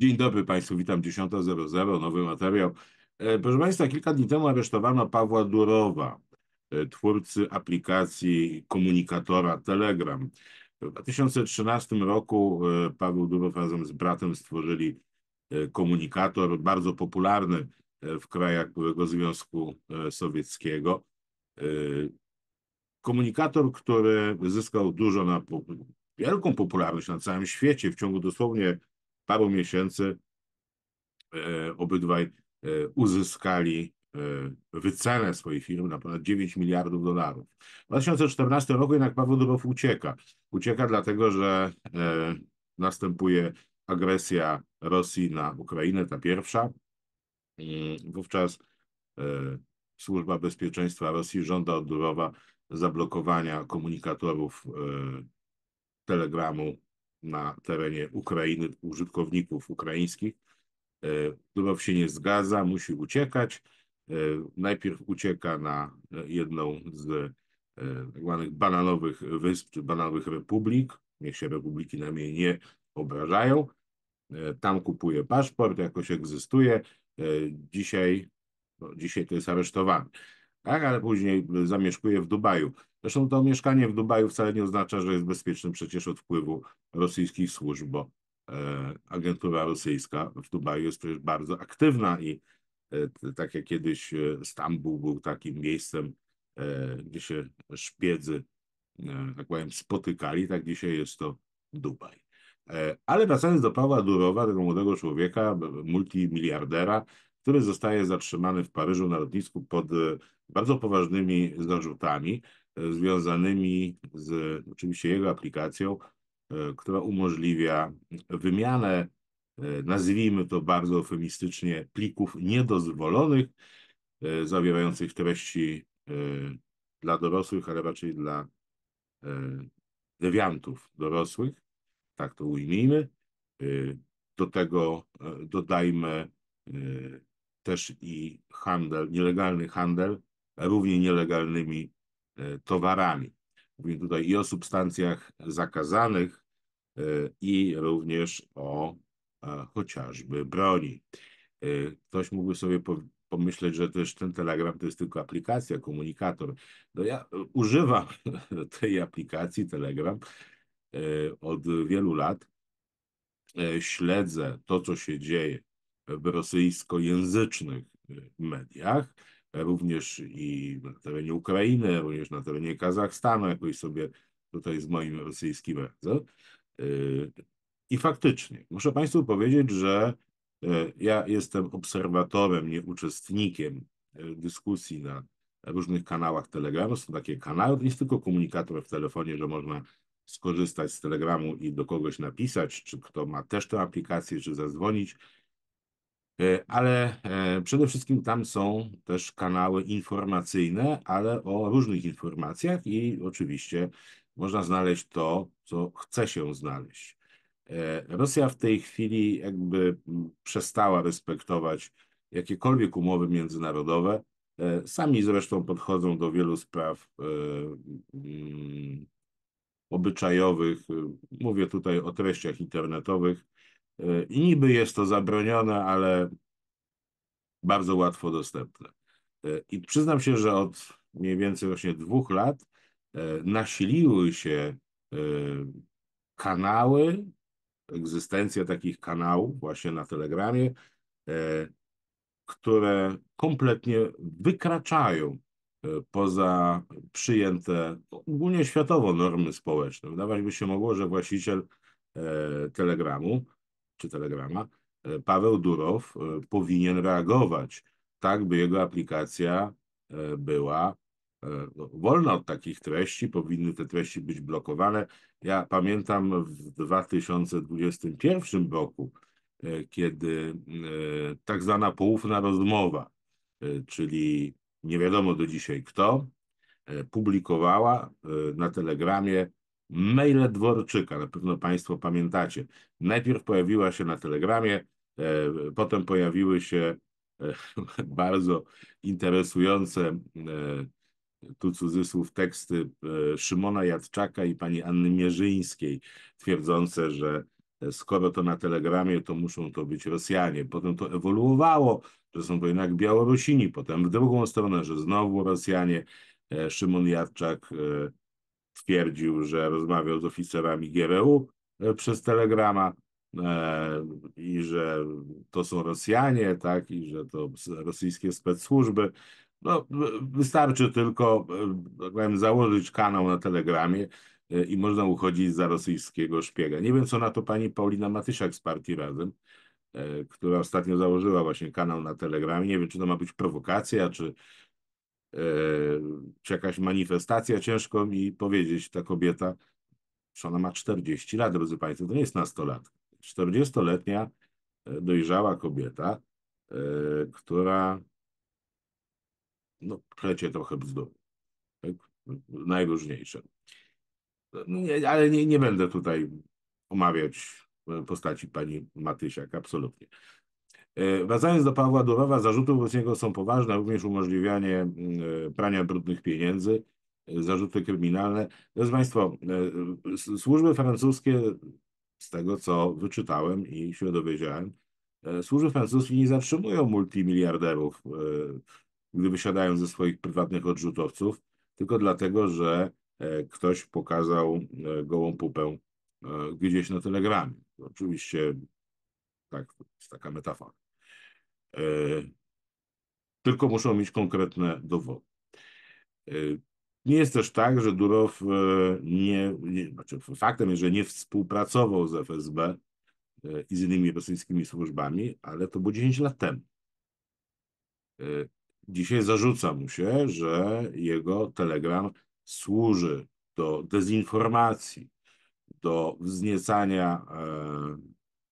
Dzień dobry Państwu, witam 10.00, nowy materiał. E, proszę Państwa, kilka dni temu aresztowano Pawła Durowa, e, twórcy aplikacji komunikatora Telegram. W 2013 roku e, Paweł Durow razem z bratem stworzyli komunikator, bardzo popularny w krajach byłego Związku Sowieckiego. Komunikator, który zyskał dużo na wielką popularność na całym świecie w ciągu dosłownie paru miesięcy e, obydwaj e, uzyskali e, wycenę swojej firmy na ponad 9 miliardów dolarów. W 2014 roku jednak Paweł Durow ucieka. Ucieka dlatego, że następuje agresja Rosji na Ukrainę, ta pierwsza. Wówczas Służba Bezpieczeństwa Rosji żąda od Durowa zablokowania komunikatorów Telegramu na terenie Ukrainy użytkowników ukraińskich. E, Durow się nie zgadza, musi uciekać. E, najpierw ucieka na jedną z e, zwanych bananowych wysp czy bananowych republik. Niech się republiki na mnie nie obrażają. Tam kupuje paszport, jakoś egzystuje. Dzisiaj, no dzisiaj to jest aresztowany. Tak, ale później zamieszkuje w Dubaju. Zresztą to mieszkanie w Dubaju wcale nie oznacza, że jest bezpiecznym przecież od wpływu rosyjskich służb, bo e, agentura rosyjska w Dubaju jest przecież bardzo aktywna i e, tak jak kiedyś e, Stambuł był takim miejscem, gdzie się szpiedzy, tak powiem, spotykali, tak dzisiaj jest to Dubaj. Ale wracając do Pawła Durowa, tego młodego człowieka, multimiliardera, który zostaje zatrzymany w Paryżu na lotnisku pod bardzo poważnymi zarzutami, związanymi z oczywiście jego aplikacją, e, która umożliwia wymianę, e, nazwijmy to bardzo eufemistycznie, plików niedozwolonych, e, zawierających treści dla dorosłych, ale raczej dla dewiantów dorosłych, tak to ujmijmy. Do tego dodajmy też i handel, nielegalny handel, równie nielegalnymi E, towarami. Mówimy tutaj i o substancjach zakazanych, e, i również o e, chociażby broni. Ktoś mógłby sobie pomyśleć, że też ten Telegram to jest tylko aplikacja, komunikator. No ja używam tej aplikacji Telegram od wielu lat. Śledzę to, co się dzieje w rosyjskojęzycznych mediach również i na terenie Ukrainy, również na terenie Kazachstanu, jakoś sobie tutaj z moim rosyjskim radzę. Yy, I faktycznie, muszę Państwu powiedzieć, że yy, ja jestem obserwatorem, nie uczestnikiem yy, dyskusji na różnych kanałach Telegramu. Są takie kanały, jest tylko komunikator w telefonie, że można skorzystać z Telegramu i do kogoś napisać, czy kto ma też tę aplikację, czy zadzwonić. E, ale e, przede wszystkim tam są też kanały informacyjne, ale o różnych informacjach i oczywiście można znaleźć to, co chce się znaleźć. E, Rosja w tej chwili jakby mm, przestała respektować jakiekolwiek umowy międzynarodowe. Sami zresztą podchodzą do wielu spraw mm, obyczajowych. Mówię tutaj o treściach internetowych E, I niby jest to zabronione, ale bardzo łatwo dostępne. E, I przyznam się, że od mniej więcej właśnie dwóch lat e, nasiliły się kanały, egzystencja takich kanałów właśnie na Telegramie, które kompletnie wykraczają poza przyjęte ogólnie światowo normy społeczne. Wydawać by się mogło, że właściciel Telegramu czy Telegrama, e, Paweł Durow e, powinien reagować tak, by jego aplikacja e, była no, wolna od takich treści, powinny te treści być blokowane. Ja pamiętam w 2021 roku, kiedy tak zwana poufna rozmowa, czyli nie wiadomo do dzisiaj kto, publikowała na Telegramie maile Dworczyka, na pewno Państwo pamiętacie. Najpierw pojawiła się na Telegramie, e, potem pojawiły się e, bardzo interesujące, e, tu cudzysłów, teksty Szymona Jadczaka i pani Anny Mierzyńskiej, twierdzące, że skoro to na Telegramie, to muszą to być Rosjanie. Potem to ewoluowało, że są to jednak Białorusini, potem w drugą stronę, że znowu Rosjanie. Szymon Jadczak twierdził, że rozmawiał z oficerami GRU e, przez Telegrama e, i że to są Rosjanie, tak, i że to rosyjskie spec służby. No, wystarczy tylko e, tak powiem, założyć kanał na Telegramie i można uchodzić za rosyjskiego szpiega. Nie wiem, co na to pani Paulina Matysiak z partii Razem, która ostatnio założyła właśnie kanał na Telegramie. Nie wiem, czy to ma być prowokacja, czy, E, czy jakaś manifestacja, ciężko mi powiedzieć, ta kobieta, że ona ma 40 lat, drodzy Państwo, to nie jest nastolatka. 40-letnia e, dojrzała kobieta, e, która no, plecie trochę bzdur. Tak? Najróżniejsze. No, nie, ale nie, nie będę tutaj omawiać postaci pani Matysiak, absolutnie. E, wracając do Pawła Durowa, zarzuty wobec niego są poważne, również umożliwianie mm, e, prania brudnych pieniędzy, e, zarzuty kryminalne. Proszę Państwa, służby francuskie, z tego co wyczytałem i się dowiedziałem, służby francuskie nie zatrzymują multimiliarderów, gdy wysiadają ze swoich prywatnych odrzutowców, tylko dlatego, że ktoś pokazał gołą pupę gdzieś na telegramie. Oczywiście tak, to jest taka metafora. E, tylko muszą mieć konkretne dowody. E, nie jest też tak, że Durow e, nie, nie znaczy faktem jest, że nie współpracował z FSB i z innymi rosyjskimi służbami, ale to było 10 lat temu. Dzisiaj zarzuca mu się, że jego telegram służy do dezinformacji, do wzniecania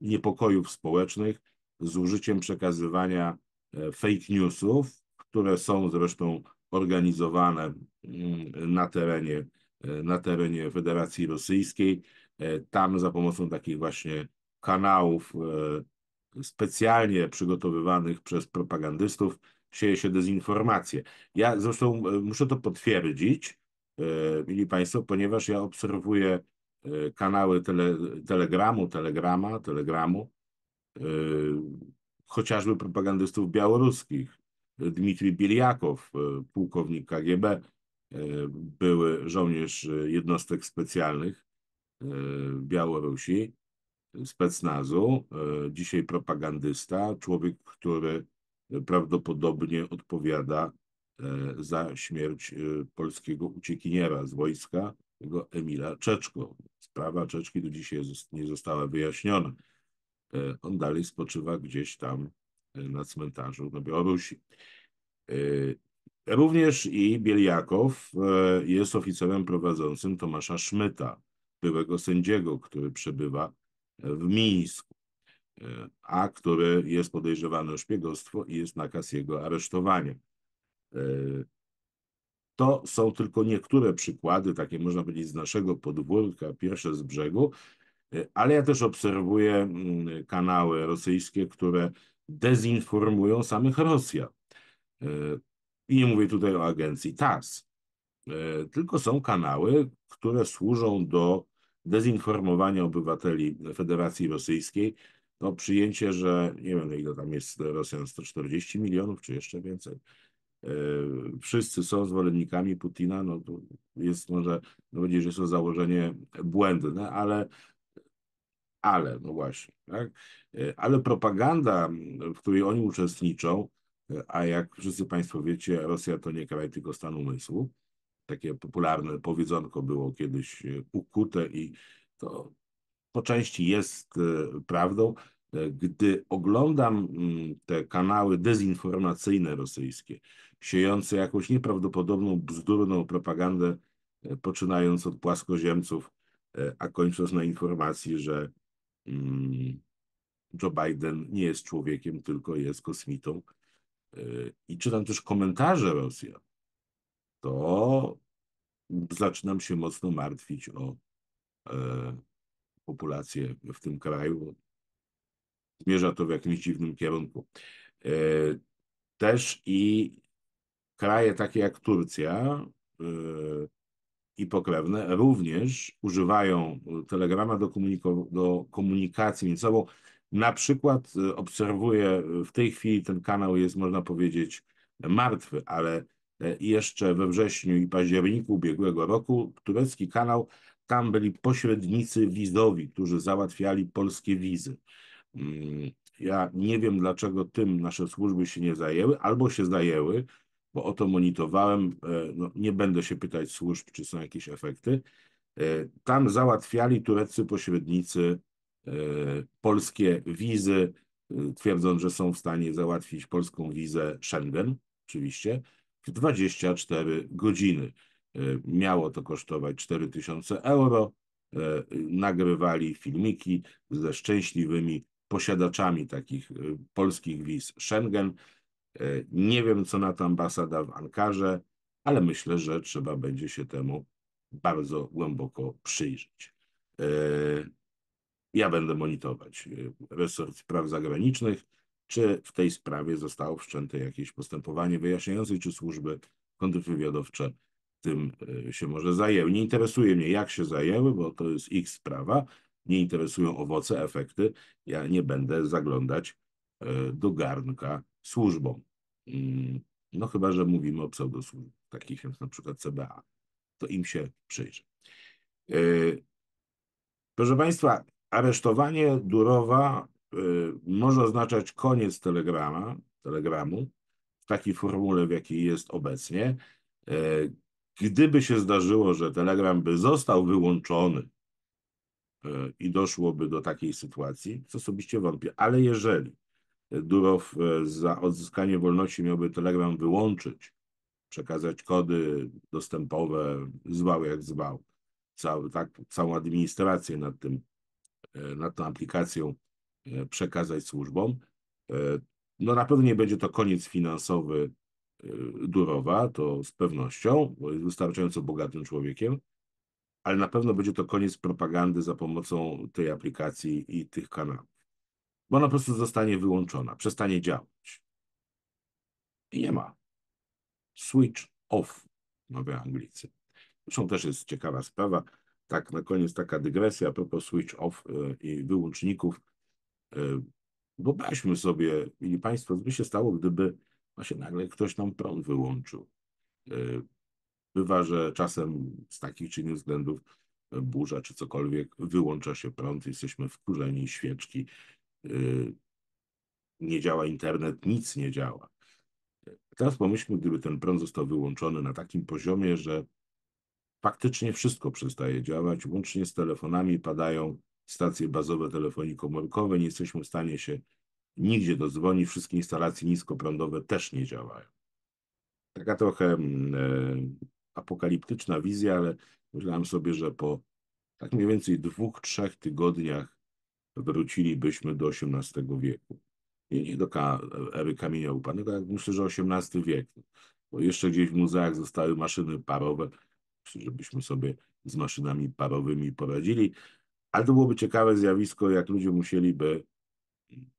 niepokojów społecznych, z użyciem przekazywania e, fake newsów, które są zresztą organizowane mm, na terenie, e, na terenie Federacji Rosyjskiej. E, tam za pomocą takich właśnie kanałów specjalnie przygotowywanych przez propagandystów sieje się dezinformację. Ja zresztą muszę to potwierdzić, mili Państwo, ponieważ ja obserwuję kanały tele, Telegramu, Telegrama, Telegramu, E, chociażby propagandystów białoruskich. Dmitrij Bieliakow, e, pułkownik KGB, e, były żołnierz jednostek specjalnych Białorusi, specnazu, dzisiaj propagandysta, człowiek, który prawdopodobnie odpowiada za śmierć polskiego uciekiniera z wojska, tego Emila Czeczko. Sprawa Czeczki do dzisiaj nie została wyjaśniona. E, on dalej spoczywa gdzieś tam e, na cmentarzu na Białorusi. E, również i Bieliakow jest oficerem prowadzącym Tomasza Szmyta, byłego sędziego, który przebywa w Mińsku, a który jest podejrzewany o szpiegostwo i jest nakaz jego aresztowania. To są tylko niektóre przykłady, takie można powiedzieć z naszego podwórka, pierwsze z brzegu, Y, ale ja też obserwuję mm, kanały rosyjskie, które dezinformują samych Rosjan. Y, I nie mówię tutaj o agencji TAS, y, tylko są kanały, które służą do dezinformowania obywateli Federacji Rosyjskiej. No, przyjęcie, że nie wiem, ile tam jest Rosjan, 140 milionów, czy jeszcze więcej. Wszyscy są zwolennikami Putina, no to jest może, no będzie, że jest to założenie błędne, ale ale, no właśnie, tak? E, ale propaganda, mm, w której oni uczestniczą, e, a jak wszyscy Państwo wiecie, Rosja to nie kraj, tylko stan umysłu. Takie popularne powiedzonko było kiedyś e, ukute i to po części jest prawdą. Gdy oglądam mm, te kanały dezinformacyjne rosyjskie, siejące jakąś nieprawdopodobną, bzdurną propagandę, poczynając od płaskoziemców, a kończąc na informacji, że Joe Biden nie jest człowiekiem, tylko jest kosmitą. E, I czytam też komentarze Rosja, to zaczynam się mocno martwić o e, populację w tym kraju. Zmierza to w jakimś dziwnym kierunku. E, też i kraje takie jak Turcja, i pokrewne również używają Telegrama do, do komunikacji między sobą. Na przykład y, obserwuję, y, w tej chwili ten kanał jest, można powiedzieć, martwy, ale y, jeszcze we wrześniu i październiku ubiegłego roku turecki kanał, tam byli pośrednicy wizowi, którzy załatwiali polskie wizy. Mm, ja nie wiem, dlaczego tym nasze służby się nie zajęły, albo się zajęły, bo o to monitorowałem. E, no, nie będę się pytać służb, czy są jakieś efekty. E, tam załatwiali tureccy pośrednicy e, polskie wizy, twierdząc, że są w stanie załatwić polską wizę Schengen, oczywiście, w 24 godziny. Miało to kosztować 4000 euro. Nagrywali filmiki ze szczęśliwymi posiadaczami takich polskich wiz Schengen. E, nie wiem, co na to ambasada w Ankarze, ale myślę, że trzeba będzie się temu bardzo głęboko przyjrzeć. E, ja będę monitorować e, resort spraw zagranicznych, czy w tej sprawie zostało wszczęte jakieś postępowanie wyjaśniające, czy służby kontrwywiadowcze tym się może zajęły. Nie interesuje mnie, jak się zajęły, bo to jest ich sprawa. Nie interesują owoce, efekty. Ja nie będę zaglądać do garnka Służbą, mm, No chyba, że mówimy o pseudosłużbach, takich jak na przykład CBA. To im się przyjrzy. E, proszę Państwa, aresztowanie Durowa e, może oznaczać koniec telegrama, telegramu w takiej formule, w jakiej jest obecnie. E, gdyby się zdarzyło, że telegram by został wyłączony i doszłoby do takiej sytuacji, co osobiście wątpię, ale jeżeli Durow e, za odzyskanie wolności miałby Telegram wyłączyć, przekazać kody dostępowe, zwał jak zwał. Cał, tak, całą administrację nad, tym, e, nad tą aplikacją e, przekazać służbom. No na pewno nie będzie to koniec finansowy Durowa, to z pewnością, bo jest wystarczająco bogatym człowiekiem, ale na pewno będzie to koniec propagandy za pomocą tej aplikacji i tych kanałów bo ona po prostu zostanie wyłączona, przestanie działać. I nie ma. Switch off, mówią Anglicy. Zresztą też jest ciekawa sprawa. Tak, na koniec taka dygresja a propos switch off e, i wyłączników. E, wyobraźmy sobie, mili Państwo, co by się stało, gdyby właśnie nagle ktoś nam prąd wyłączył. E, bywa, że czasem z takich czy innych względów burza czy cokolwiek, wyłącza się prąd, jesteśmy wkurzeni, świeczki Y, nie działa internet, nic nie działa. Teraz pomyślmy, gdyby ten prąd został wyłączony na takim poziomie, że faktycznie wszystko przestaje działać, łącznie z telefonami padają stacje bazowe telefonii komórkowe, nie jesteśmy w stanie się nigdzie dozwonić, wszystkie instalacje niskoprądowe też nie działają. Taka trochę mm, e, apokaliptyczna wizja, ale myślałem sobie, że po tak mniej więcej dwóch, trzech tygodniach wrócilibyśmy do XVIII wieku. Nie, nie do ery kamienia upanego, ale myślę, że XVIII wiek. Bo jeszcze gdzieś w muzeach zostały maszyny parowe, żebyśmy sobie z maszynami parowymi poradzili. Ale to byłoby ciekawe zjawisko, jak ludzie musieliby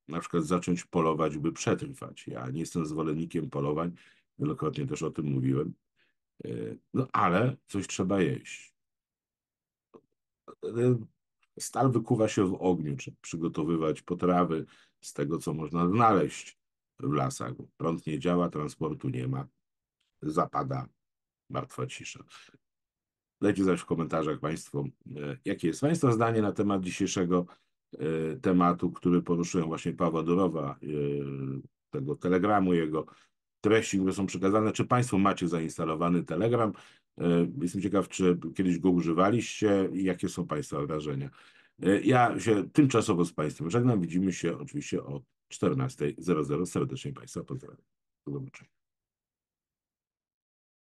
na przykład zacząć polować, by przetrwać. Ja nie jestem zwolennikiem polowań, wielokrotnie też o tym mówiłem. E, no ale coś trzeba jeść. E, Stal wykuwa się w ogniu, trzeba przygotowywać potrawy z tego, co można znaleźć w lasach. Prąd nie działa, transportu nie ma, zapada martwa cisza. Dajcie zaś w komentarzach Państwo, e, jakie jest Państwa zdanie na temat dzisiejszego e, tematu, który poruszyłem właśnie Pawła Durowa, e, tego telegramu jego, treści, które są przekazane. Czy Państwo macie zainstalowany Telegram? E, jestem ciekaw, czy kiedyś go używaliście i jakie są Państwa wrażenia. E, ja się tymczasowo z Państwem żegnam. Widzimy się oczywiście o 14.00. Serdecznie Państwa pozdrawiam. Do zobaczenia.